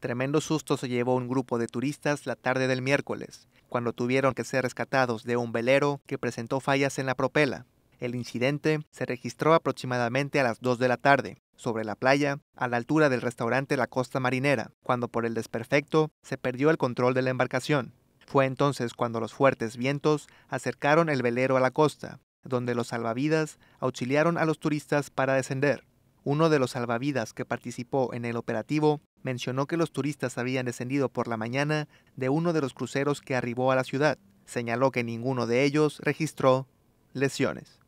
Tremendo susto se llevó un grupo de turistas la tarde del miércoles, cuando tuvieron que ser rescatados de un velero que presentó fallas en la propela. El incidente se registró aproximadamente a las 2 de la tarde, sobre la playa, a la altura del restaurante La Costa Marinera, cuando por el desperfecto se perdió el control de la embarcación. Fue entonces cuando los fuertes vientos acercaron el velero a la costa, donde los salvavidas auxiliaron a los turistas para descender. Uno de los salvavidas que participó en el operativo mencionó que los turistas habían descendido por la mañana de uno de los cruceros que arribó a la ciudad. Señaló que ninguno de ellos registró lesiones.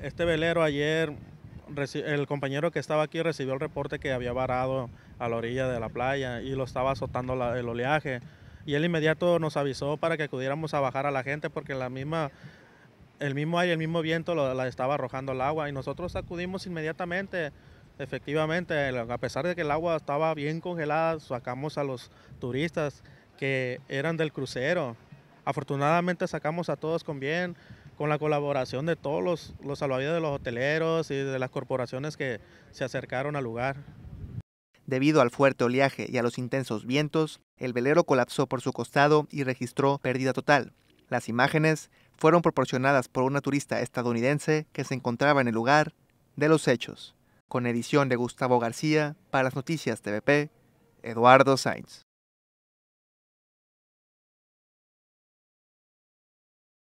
Este velero ayer, el compañero que estaba aquí recibió el reporte que había varado a la orilla de la playa y lo estaba azotando el oleaje. Y él inmediato nos avisó para que acudiéramos a bajar a la gente porque la misma el mismo aire, el mismo viento la estaba arrojando el agua y nosotros acudimos inmediatamente. Efectivamente, a pesar de que el agua estaba bien congelada, sacamos a los turistas que eran del crucero. Afortunadamente sacamos a todos con bien, con la colaboración de todos los, los salvavidas de los hoteleros y de las corporaciones que se acercaron al lugar. Debido al fuerte oleaje y a los intensos vientos, el velero colapsó por su costado y registró pérdida total. Las imágenes fueron proporcionadas por una turista estadounidense que se encontraba en el lugar de los hechos, con edición de Gustavo García para las noticias TVP, Eduardo Sainz.